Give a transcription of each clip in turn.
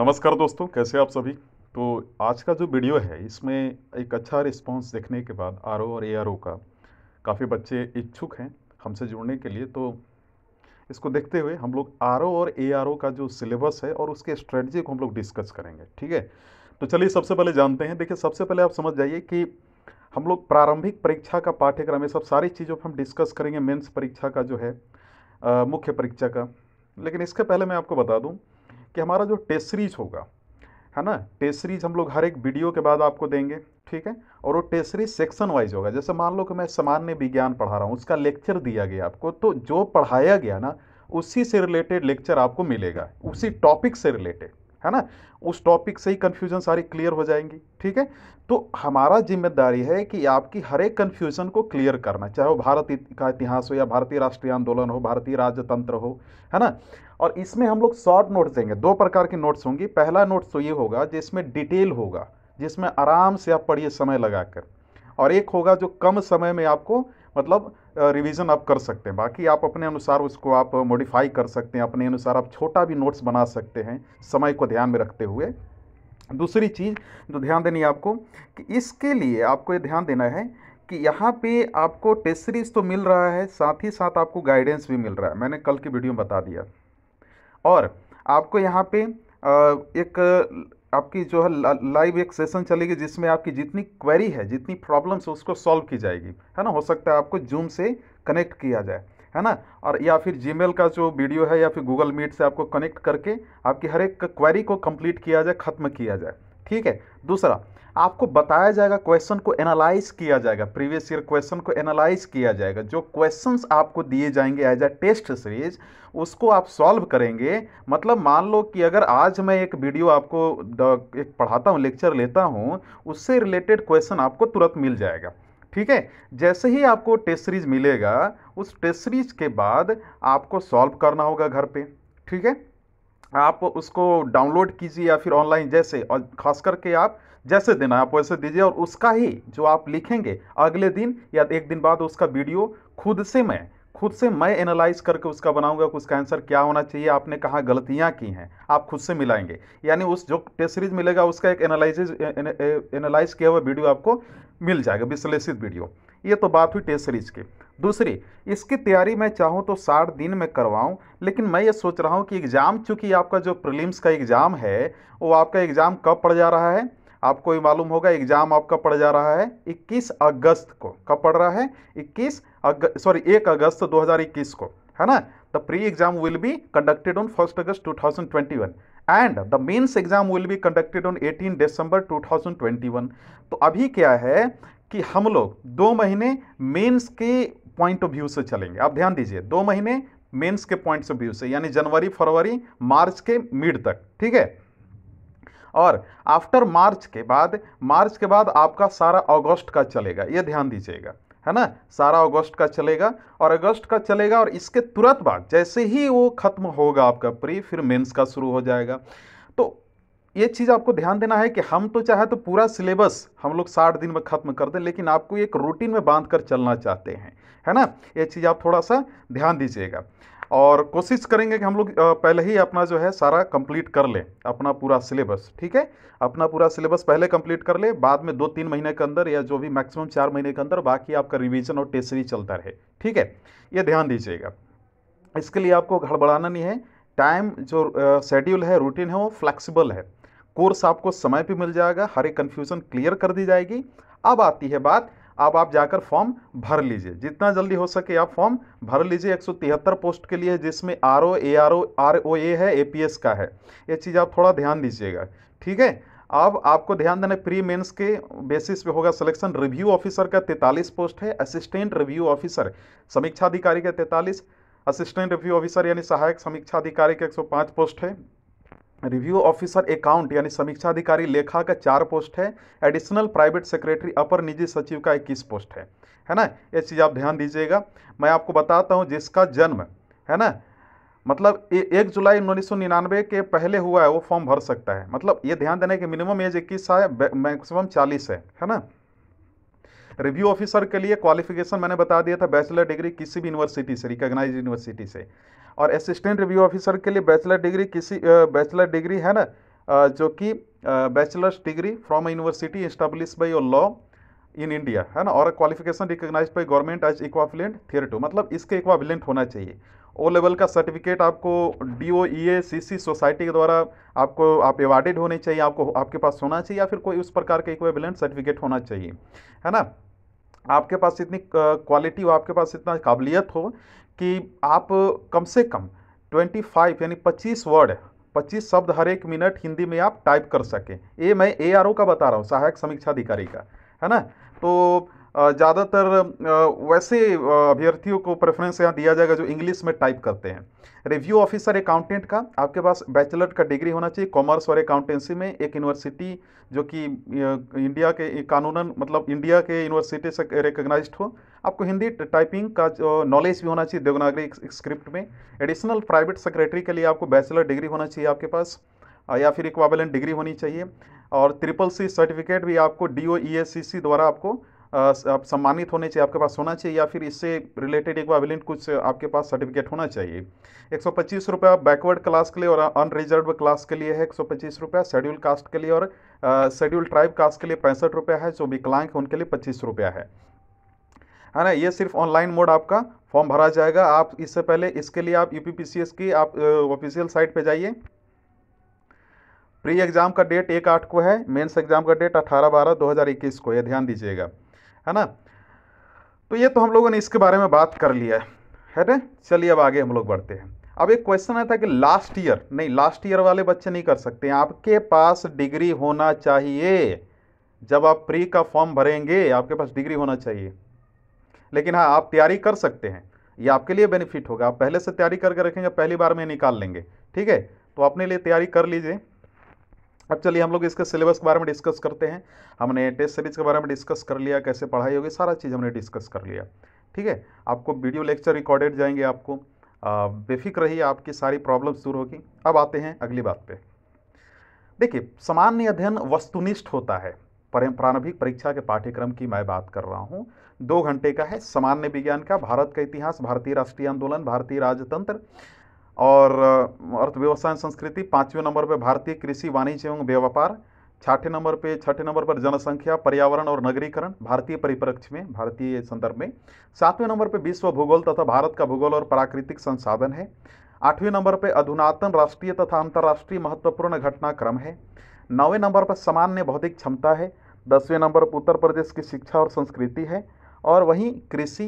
नमस्कार दोस्तों कैसे आप सभी तो आज का जो वीडियो है इसमें एक अच्छा रिस्पांस देखने के बाद आर और ए का काफ़ी बच्चे इच्छुक हैं हमसे जुड़ने के लिए तो इसको देखते हुए हम लोग आर और ए का जो सिलेबस है और उसके स्ट्रेटजी को हम लोग डिस्कस करेंगे ठीक है तो चलिए सबसे पहले जानते हैं देखिए सबसे पहले आप समझ जाइए कि हम लोग प्रारंभिक परीक्षा का पाठ्यक्रम ये सब सारी चीज़ों पर हम डिस्कस करेंगे मेन्स परीक्षा का जो है मुख्य परीक्षा का लेकिन इसके पहले मैं आपको बता दूं कि हमारा जो टेस्ट सीरीज होगा है ना टेस्ट सीरीज हम लोग हर एक वीडियो के बाद आपको देंगे ठीक है और वो टेस्ट सीरीज सेक्शन वाइज होगा जैसे मान लो कि मैं सामान्य विज्ञान पढ़ा रहा हूँ उसका लेक्चर दिया गया आपको तो जो पढ़ाया गया ना उसी से रिलेटेड लेक्चर आपको मिलेगा उसी टॉपिक से रिलेटेड है ना उस टॉपिक से ही कन्फ्यूजन सारी क्लियर हो जाएंगी ठीक है तो हमारा जिम्मेदारी है कि आपकी हर एक कन्फ्यूजन को क्लियर करना चाहे वो भारत का इतिहास हो या भारतीय राष्ट्रीय आंदोलन हो भारतीय राजतंत्र हो है ना और इसमें हम लोग शॉर्ट नोट्स देंगे दो प्रकार की नोट्स होंगी पहला नोट्स तो ये होगा जिसमें डिटेल होगा जिसमें आराम से आप पढ़िए समय लगाकर और एक होगा जो कम समय में आपको मतलब रिवीजन आप कर सकते हैं बाकी आप अपने अनुसार उसको आप मॉडिफाई कर सकते हैं अपने अनुसार आप छोटा भी नोट्स बना सकते हैं समय को ध्यान में रखते हुए दूसरी चीज़ जो ध्यान देनी है आपको कि इसके लिए आपको ये ध्यान देना है कि यहाँ पे आपको टेस्ट सीरीज तो मिल रहा है साथ ही साथ आपको गाइडेंस भी मिल रहा है मैंने कल की वीडियो में बता दिया और आपको यहाँ पे एक आपकी जो है लाइव एक सेशन चलेगी जिसमें आपकी जितनी क्वेरी है जितनी प्रॉब्लम्स है उसको सॉल्व की जाएगी है ना हो सकता है आपको जूम से कनेक्ट किया जाए है ना और या फिर जीमेल का जो वीडियो है या फिर गूगल मीट से आपको कनेक्ट करके आपकी हर एक क्वेरी को कंप्लीट किया जाए ख़त्म किया जाए ठीक है दूसरा आपको बताया जाएगा क्वेश्चन को एनालाइज किया जाएगा प्रीवियस ईयर क्वेश्चन को एनालाइज किया जाएगा जो क्वेश्चंस आपको दिए जाएंगे एज अ टेस्ट सीरीज उसको आप सॉल्व करेंगे मतलब मान लो कि अगर आज मैं एक वीडियो आपको एक पढ़ाता हूँ लेक्चर लेता हूँ उससे रिलेटेड क्वेश्चन आपको तुरंत मिल जाएगा ठीक है जैसे ही आपको टेस्ट सीरीज मिलेगा उस टेस्ट सीरीज के बाद आपको सॉल्व करना होगा घर पे ठीक है आप उसको डाउनलोड कीजिए या फिर ऑनलाइन जैसे और खास करके आप जैसे देना आप वैसे दीजिए और उसका ही जो आप लिखेंगे अगले दिन या एक दिन बाद उसका वीडियो खुद से मैं खुद से मैं एनालाइज करके उसका बनाऊंगा कि उसका आंसर क्या होना चाहिए आपने कहाँ गलतियाँ की हैं आप खुद से मिलाएंगे यानी उस जो टेस्ट सीरीज मिलेगा उसका एक एनालाइज एनालाइज किया हुआ वीडियो आपको मिल जाएगा विश्लेषित वीडियो ये तो बात हुई टेस्ट सीरीज की दूसरी इसकी तैयारी मैं चाहूँ तो साठ दिन में करवाऊँ लेकिन मैं ये सोच रहा हूँ कि एग्ज़ाम चूँकि आपका जो प्रिलिम्स का एग्ज़ाम है वो आपका एग्ज़ाम कब पड़ जा रहा है आपको ये मालूम होगा एग्ज़ाम आपका पड़ जा रहा है 21 अगस्त को कब पड़ रहा है 21 अगस्त सॉरी 1 अगस्त 2021 को है ना the pre exam will be conducted on first August 2021 and the mains exam will be conducted on 18 December 2021 तो अभी क्या है कि हम लोग दो महीने मेंस के पॉइंट ऑफ व्यू से चलेंगे आप ध्यान दीजिए दो महीने मेंस के पॉइंट ऑफ व्यू से यानी जनवरी फरवरी मार्च के मिड तक ठीक है और आफ्टर मार्च के बाद मार्च के बाद आपका सारा अगस्त का चलेगा ये ध्यान दीजिएगा है ना सारा अगस्त का चलेगा और अगस्त का चलेगा और इसके तुरंत बाद जैसे ही वो ख़त्म होगा आपका प्री फिर मेंस का शुरू हो जाएगा तो ये चीज़ आपको ध्यान देना है कि हम तो चाहे तो पूरा सिलेबस हम लोग साठ दिन में ख़त्म कर दें लेकिन आपको एक रूटीन में बांध कर चलना चाहते हैं है ना ये चीज़ आप थोड़ा सा ध्यान दीजिएगा और कोशिश करेंगे कि हम लोग पहले ही अपना जो है सारा कंप्लीट कर लें अपना पूरा सिलेबस ठीक है अपना पूरा सिलेबस पहले कंप्लीट कर लें बाद में दो तीन महीने के अंदर या जो भी मैक्सिमम चार महीने के अंदर बाकी आपका रिवीजन और टेस्ट चलता रहे ठीक है ये ध्यान दीजिएगा इसके लिए आपको घड़बड़ाना नहीं है टाइम जो शेड्यूल है रूटीन है वो फ्लैक्सीबल है कोर्स आपको समय पे मिल जाएगा हर एक कन्फ्यूज़न क्लियर कर दी जाएगी अब आती है बात अब आप जाकर फॉर्म भर लीजिए जितना जल्दी हो सके आप फॉर्म भर लीजिए एक पोस्ट के लिए जिसमें R O A R O R O A है ए पी एस का है ये चीज़ आप थोड़ा ध्यान दीजिएगा ठीक है अब आपको ध्यान देना प्री मेंस के बेसिस पे होगा सिलेक्शन रिव्यू ऑफिसर का 43 पोस्ट है असिस्टेंट रिव्यू ऑफिसर समीक्षाधिकारी का 43 असिस्टेंट रिव्यू ऑफिसर यानी सहायक समीक्षाधिकारी का 105 पोस्ट है रिव्यू ऑफिसर अकाउंट यानी समीक्षा अधिकारी लेखा का चार पोस्ट है एडिशनल प्राइवेट सेक्रेटरी अपर निजी सचिव का इक्कीस पोस्ट है है ना ये चीज़ आप ध्यान दीजिएगा मैं आपको बताता हूँ जिसका जन्म है ना मतलब ए, एक जुलाई उन्नीस के पहले हुआ है वो फॉर्म भर सकता है मतलब ये ध्यान देने कि मिनिमम एज इक्कीस है मैक्सिमम चालीस है है ना रिव्यू ऑफिसर के लिए क्वालिफिकेशन मैंने बता दिया था बैचलर डिग्री किसी भी यूनिवर्सिटी से रिकॉग्नाइज यूनिवर्सिटी से और असिस्टेंट रिव्यू ऑफिसर के लिए बैचलर डिग्री किसी बैचलर डिग्री है ना जो कि bachelor's degree from university establish by your law in India है ना और qualification recognise by government as equivalent thereto मतलब इसके इक्वाविलेंट होना चाहिए ओ लेवल का सर्टिफिकेट आपको D O E A C C society के द्वारा आपको आप एवार्डेड होने चाहिए आपको आपके पास होना चाहिए या फिर कोई उस प्रकार का इक्वेबलेंट सर्टिफिकेट होना चाहिए है ना आपके पास इतनी क्वालिटी हो आपके पास इतना काबिलियत हो कि आप कम से कम 25 यानी 25 वर्ड 25 शब्द हर एक मिनट हिंदी में आप टाइप कर सकें ये मैं ए आर ओ का बता रहा हूँ सहायक समीक्षा अधिकारी का है ना तो ज़्यादातर वैसे अभ्यर्थियों को प्रेफरेंस यहाँ दिया जाएगा जो इंग्लिश में टाइप करते हैं रिव्यू ऑफिसर अकाउंटेंट का आपके पास बैचलर का डिग्री होना चाहिए कॉमर्स और अकाउंटेंसी में एक यूनिवर्सिटी जो कि इंडिया के कानूनन मतलब इंडिया के यूनिवर्सिटी से रिकग्नाइज हो आपको हिंदी टाइपिंग का नॉलेज भी होना चाहिए देवनागरी स्क्रिप्ट में एडिशनल प्राइवेट सेक्रेटरी के लिए आपको बैचलर डिग्री होना चाहिए आपके पास या फिर इक्वाबलेंट डिग्री होनी चाहिए और ट्रिपल सी सर्टिफिकेट भी आपको D O E S C सी द्वारा आपको आप सम्मानित होने चाहिए आपके पास होना चाहिए या फिर इससे रिलेटेड एक इक्वाबलेंट कुछ आपके पास सर्टिफिकेट होना चाहिए एक सौ पच्चीस रुपया बैकवर्ड क्लास के लिए और अनरिजर्व क्लास के लिए है एक सौ पच्चीस रुपया शेड्यूल कास्ट के लिए और शेड्यूल ट्राइब कास्ट के लिए पैंसठ रुपया है जो विकलांग है उनके लिए पच्चीस रुपया है है ना ये सिर्फ ऑनलाइन मोड आपका फॉर्म भरा जाएगा आप इससे पहले इसके लिए आप यू की आप ऑफिशियल साइट पर जाइए प्री एग्ज़ाम का डेट एक आठ को है मेंस एग्ज़ाम का डेट अठारह बारह दो हज़ार इक्कीस को ये ध्यान दीजिएगा है ना तो ये तो हम लोगों ने इसके बारे में बात कर लिया है है ना चलिए अब आगे हम लोग बढ़ते हैं अब एक क्वेश्चन आया था कि लास्ट ईयर नहीं लास्ट ईयर वाले बच्चे नहीं कर सकते आपके पास डिग्री होना चाहिए जब आप प्री का फॉर्म भरेंगे आपके पास डिग्री होना चाहिए लेकिन हाँ आप तैयारी कर सकते हैं ये आपके लिए बेनिफिट होगा आप पहले से तैयारी करके रखेंगे पहली बार में निकाल लेंगे ठीक है तो अपने लिए तैयारी कर लीजिए अब चलिए हम लोग इसके सिलेबस के बारे में डिस्कस करते हैं हमने टेस्ट सीरीज के बारे में डिस्कस कर लिया कैसे पढ़ाई होगी सारा चीज़ हमने डिस्कस कर लिया ठीक है आपको वीडियो लेक्चर रिकॉर्डेड जाएंगे आपको बेफिक्र रहिए आपकी सारी प्रॉब्लम्स दूर होगी अब आते हैं अगली बात पे देखिए सामान्य अध्ययन वस्तुनिष्ठ होता है प्रारंभिक परीक्षा के पाठ्यक्रम की मैं बात कर रहा हूँ दो घंटे का है सामान्य विज्ञान का भारत का इतिहास भारतीय राष्ट्रीय आंदोलन भारतीय राजतंत्र और अर्थव्यवस्था संस्कृति पाँचवें नंबर पर भारतीय कृषि वाणिज्य एवं व्यापार छठे नंबर पे छठे नंबर पर जनसंख्या पर्यावरण और नगरीकरण भारतीय परिप्रक्ष्य में भारतीय संदर्भ में सातवें नंबर पे विश्व भूगोल तथा भारत का भूगोल और प्राकृतिक संसाधन है आठवें नंबर पे अधुनातन राष्ट्रीय तथा अंतर्राष्ट्रीय महत्वपूर्ण घटनाक्रम है नौवें नंबर पर सामान्य भौतिक क्षमता है दसवें नंबर पर उत्तर प्रदेश की शिक्षा और संस्कृति है और वहीं कृषि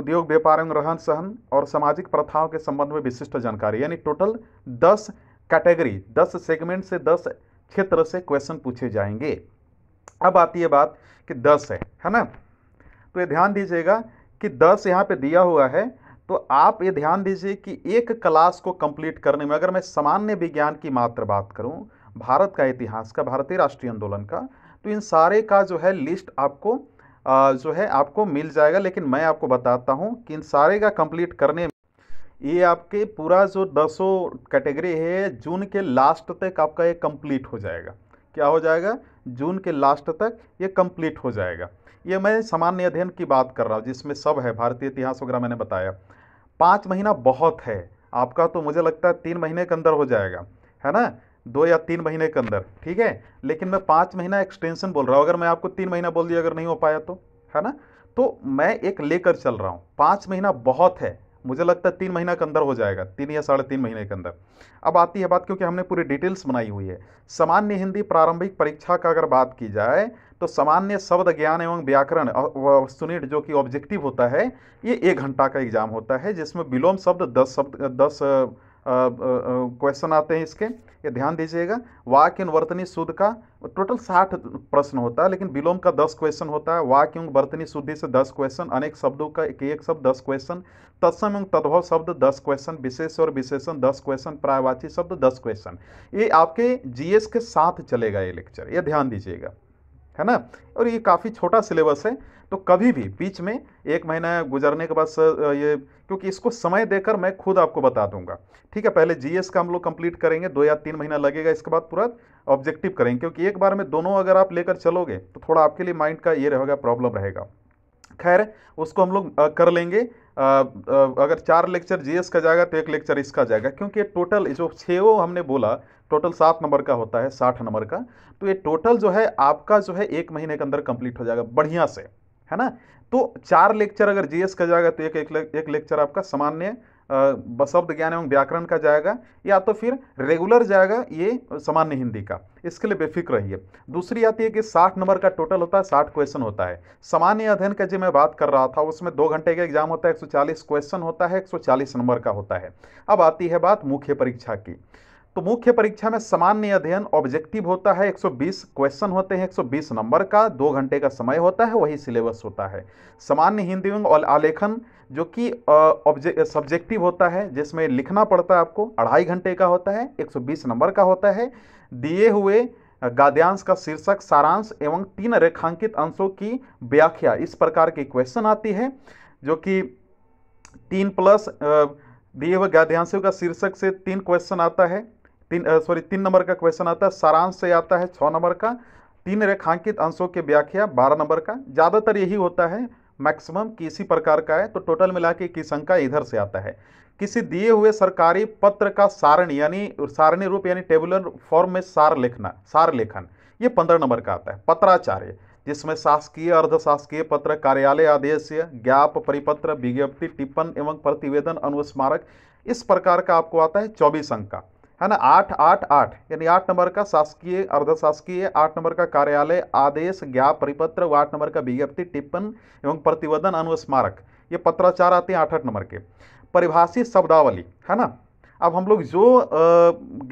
उद्योग व्यापार एवं रहन सहन और सामाजिक प्रथाओं के संबंध में विशिष्ट जानकारी यानी टोटल दस कैटेगरी दस सेगमेंट से दस क्षेत्र से क्वेश्चन पूछे जाएंगे अब आती है बात कि दस है है ना तो ये ध्यान दीजिएगा कि दस यहाँ पे दिया हुआ है तो आप ये ध्यान दीजिए कि एक क्लास को कंप्लीट करने में अगर मैं सामान्य विज्ञान की मात्र बात करूँ भारत का इतिहास का भारतीय राष्ट्रीय आंदोलन का तो इन सारे का जो है लिस्ट आपको जो है आपको मिल जाएगा लेकिन मैं आपको बताता हूँ कि इन सारे का कंप्लीट करने ये आपके पूरा जो दसों कैटेगरी है जून के लास्ट तक आपका ये कंप्लीट हो जाएगा क्या हो जाएगा जून के लास्ट तक ये कंप्लीट हो जाएगा ये मैं सामान्य अध्ययन की बात कर रहा हूँ जिसमें सब है भारतीय इतिहास वगैरह मैंने बताया पाँच महीना बहुत है आपका तो मुझे लगता है तीन महीने के अंदर हो जाएगा है ना दो या तीन महीने के अंदर ठीक है लेकिन मैं पाँच महीना एक्सटेंशन बोल रहा हूँ अगर मैं आपको तीन महीना बोल दिया अगर नहीं हो पाया तो है ना तो मैं एक लेकर चल रहा हूँ पाँच महीना बहुत है मुझे लगता है तीन महीना के अंदर हो जाएगा तीन या साढ़े तीन महीने के अंदर अब आती है बात क्योंकि हमने पूरी डिटेल्स बनाई हुई है सामान्य हिंदी प्रारंभिक परीक्षा का अगर बात की जाए तो सामान्य शब्द ज्ञान एवं व्याकरण सुनिट जो कि ऑब्जेक्टिव होता है ये एक घंटा का एग्जाम होता है जिसमें विलोम शब्द दस शब्द दस क्वेश्चन आते हैं इसके ये ध्यान दीजिएगा वाक इन वर्तनी शुद्ध का टोटल साठ प्रश्न होता है लेकिन विलोम का दस क्वेश्चन होता है वाक एवं वर्तनी शुद्धि से दस क्वेश्चन अनेक शब्दों का एक एक शब्द दस क्वेश्चन तत्सम एवं तद्भव शब्द दस क्वेश्चन विशेष और विशेषण दस क्वेश्चन प्रायवाची शब्द दस क्वेश्चन ये आपके जीएस के साथ चलेगा ये लेक्चर ये ध्यान दीजिएगा है ना और ये काफ़ी छोटा सिलेबस है तो कभी भी बीच में एक महीना गुजरने के बाद ये क्योंकि इसको समय देकर मैं खुद आपको बता दूंगा ठीक है पहले जीएस का हम लोग कंप्लीट करेंगे दो या तीन महीना लगेगा इसके बाद पूरा ऑब्जेक्टिव करेंगे क्योंकि एक बार में दोनों अगर आप लेकर चलोगे तो थोड़ा आपके लिए माइंड का ये रहेगा प्रॉब्लम रहेगा खैर उसको हम लोग कर लेंगे आ, आ, अगर चार लेक्चर जीएस का जाएगा तो एक लेक्चर इसका जाएगा क्योंकि टोटल जो छः हमने बोला टोटल सात नंबर का होता है साठ नंबर का तो ये टोटल जो है आपका जो है एक महीने के अंदर कंप्लीट हो जाएगा बढ़िया से है ना तो चार लेक्चर अगर जीएस का जाएगा तो एक एक, ले, एक लेक्चर आपका सामान्य शब्द ज्ञान एवं व्याकरण का जाएगा या तो फिर रेगुलर जाएगा ये सामान्य हिंदी का इसके लिए बेफिक्र रहिए दूसरी आती है कि 60 नंबर का टोटल होता है 60 क्वेश्चन होता है सामान्य अध्ययन का जो मैं बात कर रहा था उसमें दो घंटे का एग्जाम होता है 140 क्वेश्चन होता है 140 नंबर का होता है अब आती है बात मुख्य परीक्षा की तो मुख्य परीक्षा में सामान्य अध्ययन ऑब्जेक्टिव होता है 120 क्वेश्चन होते हैं 120 नंबर का दो घंटे का समय होता है वही सिलेबस होता है सामान्य हिंदी एवं आलेखन जो कि सब्जेक्टिव होता है जिसमें लिखना पड़ता है आपको अढ़ाई घंटे का होता है 120 नंबर का होता है दिए हुए गाद्यांश का शीर्षक सारांश एवं तीन रेखांकित अंशों की व्याख्या इस प्रकार की क्वेश्चन आती है जो कि तीन प्लस दिए हुए गाद्यांशों का शीर्षक से तीन क्वेश्चन आता है तीन सॉरी तीन नंबर का क्वेश्चन आता है सारांश से आता है छः नंबर का तीन रेखांकित अंशों की व्याख्या बारह नंबर का ज़्यादातर यही होता है मैक्सिमम किसी प्रकार का है तो टोटल मिला के की अंका इधर से आता है किसी दिए हुए सरकारी पत्र का सारण यानी सारणी रूप यानी टेबुलर फॉर्म में सार लिखना सार लेखन ये पंद्रह नंबर का आता है पत्राचार्य जिसमें शासकीय अर्धशासकीय पत्र कार्यालय आदेश ज्ञाप परिपत्र विज्ञप्ति टिप्पण एवं प्रतिवेदन अनुस्मारक इस प्रकार का आपको आता है चौबीस अंक का है ना आठ आठ आठ यानी आठ नंबर का शासकीय अर्धशासकीय आठ नंबर का कार्यालय आदेश ज्ञाप परिपत्र व आठ नंबर का विज्ञप्ति टिप्पण एवं प्रतिवेदन अनुस्मारक ये पत्राचार आते हैं आठ आठ नंबर के परिभाषित शब्दावली है ना अब हम लोग जो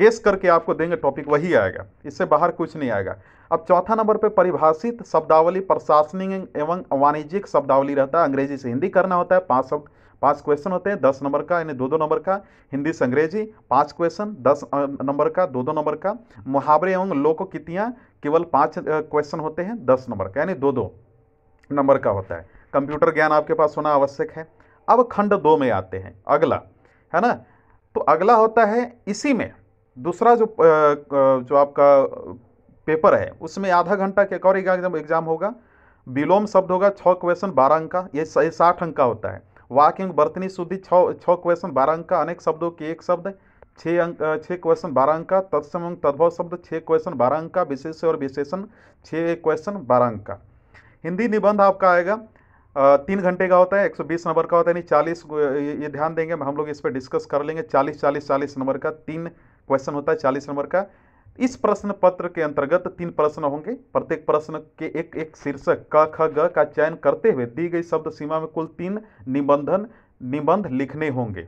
गेस करके आपको देंगे टॉपिक वही आएगा इससे बाहर कुछ नहीं आएगा अब चौथा नंबर पे परिभाषित शब्दावली प्रशासनिक एवं वाणिज्यिक शब्दावली रहता है अंग्रेजी से हिंदी करना होता है पाँच शब्द पांच क्वेश्चन होते हैं दस नंबर का यानी दो दो नंबर का हिंदी से अंग्रेजी पांच क्वेश्चन दस नंबर का दो दो नंबर का मुहावरे एवं लोकोकितियाँ केवल पाँच क्वेश्चन होते हैं दस नंबर का यानी दो दो नंबर का होता है कंप्यूटर ज्ञान आपके पास होना आवश्यक है अब खंड दो में आते हैं अगला है ना तो अगला होता है इसी में दूसरा जो जो आपका पेपर है उसमें आधा घंटा के एक और एग्जाम होगा विलोम शब्द होगा छः क्वेश्चन बारह अंक का ये साठ अंक का होता है वाकिंग बर्तनी शुद्धि छः क्वेश्चन बारह अंक का अनेक शब्दों के एक शब्द छः अंक छः क्वेश्चन बारह अंक का तत्सम अंक तद्भव शब्द छः क्वेश्चन बारह अंक का विशेष और विशेषण छः एक क्वेश्चन बारह अंक का हिंदी निबंध आपका आएगा तीन घंटे का होता है एक सौ बीस नंबर का होता है यानी चालीस uh, ये ध्यान देंगे हम लोग इस पर डिस्कस कर लेंगे चालीस चालीस चालीस नंबर का तीन क्वेश्चन होता है चालीस नंबर का इस प्रश्न पत्र के अंतर्गत तीन प्रश्न होंगे प्रत्येक प्रश्न के एक एक शीर्षक क ख ग का चयन करते हुए दी गई शब्द सीमा में कुल तीन निबंधन निबंध लिखने होंगे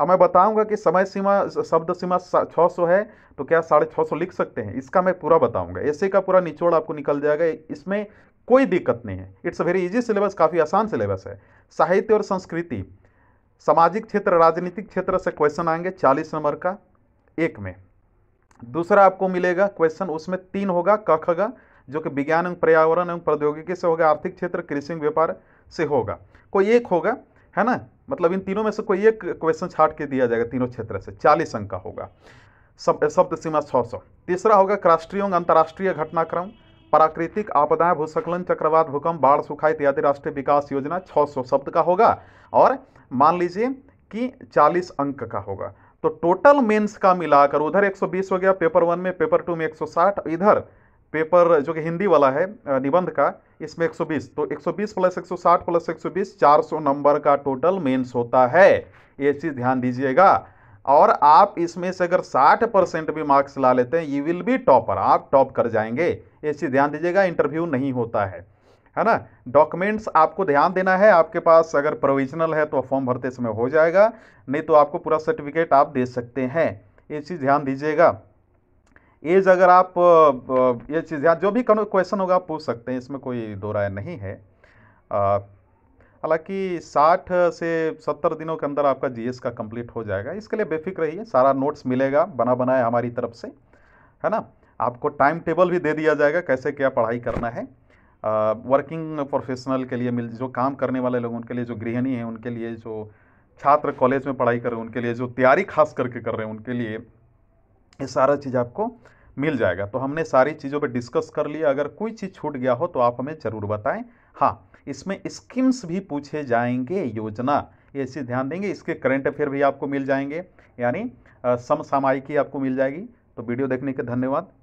अब मैं बताऊंगा कि समय सीमा शब्द सीमा छः सौ है तो क्या साढ़े छः सौ लिख सकते हैं इसका मैं पूरा बताऊंगा ऐसे का पूरा निचोड़ आपको निकल जाएगा इसमें कोई दिक्कत नहीं है it's a very easy syllabus काफ़ी आसान सिलेबस है साहित्य और संस्कृति सामाजिक क्षेत्र राजनीतिक क्षेत्र से क्वेश्चन आएंगे चालीस नंबर का एक में दूसरा आपको मिलेगा क्वेश्चन उसमें तीन होगा कखगा जो कि विज्ञान एवं पर्यावरण एवं प्रौद्योगिकी से होगा आर्थिक क्षेत्र कृषि व्यापार से होगा कोई एक होगा है ना मतलब इन तीनों में से कोई एक क्वेश्चन छाट के दिया जाएगा तीनों क्षेत्र से चालीस अंक का होगा शब्द सीमा छः सौ तीसरा होगा राष्ट्रीय एवं अंतर्राष्ट्रीय घटनाक्रम प्राकृतिक आपदाएं भूस्खलन चक्रवात भूकंप बाढ़ सुखा इत्यादि राष्ट्रीय विकास योजना सौ शब्द का होगा और मान लीजिए कि चालीस अंक का होगा तो टोटल मेंस का मिलाकर उधर 120 हो गया पेपर वन में पेपर टू में 160 इधर पेपर जो कि हिंदी वाला है निबंध का इसमें 120 तो 120 प्लस 160 प्लस 120 400 नंबर का टोटल मेंस होता है ये चीज़ ध्यान दीजिएगा और आप इसमें से अगर 60 परसेंट भी मार्क्स ला लेते हैं यू विल बी टॉपर आप टॉप कर जाएंगे ये चीज़ ध्यान दीजिएगा इंटरव्यू नहीं होता है है ना डॉक्यूमेंट्स आपको ध्यान देना है आपके पास अगर प्रोविजनल है तो फॉर्म भरते समय हो जाएगा नहीं तो आपको पूरा सर्टिफिकेट आप दे सकते हैं ये चीज़ ध्यान दीजिएगा एज अगर आप ये चीज़ ध्यान जो भी क्वेश्चन होगा आप पूछ सकते हैं इसमें कोई दो राय नहीं है हालांकि 60 से 70 दिनों के अंदर आपका जीएस का कंप्लीट हो जाएगा इसके लिए बेफिक्र रहिए सारा नोट्स मिलेगा बना बनाए हमारी तरफ से है ना आपको टाइम टेबल भी दे दिया जाएगा कैसे क्या पढ़ाई करना है वर्किंग प्रोफेशनल के लिए मिल जो काम करने वाले लोग उनके लिए जो गृहिणी हैं उनके लिए जो छात्र कॉलेज में पढ़ाई कर रहे हैं उनके लिए जो तैयारी खास करके कर रहे हैं उनके लिए ये सारा चीज़ आपको मिल जाएगा तो हमने सारी चीज़ों पे डिस्कस कर लिया अगर कोई चीज़ छूट गया हो तो आप हमें ज़रूर बताएं हाँ इसमें स्कीम्स भी पूछे जाएंगे योजना ये चीज़ ध्यान देंगे इसके करंट अफेयर भी आपको मिल जाएंगे यानी समसामायिकी आपको मिल जाएगी तो वीडियो देखने के धन्यवाद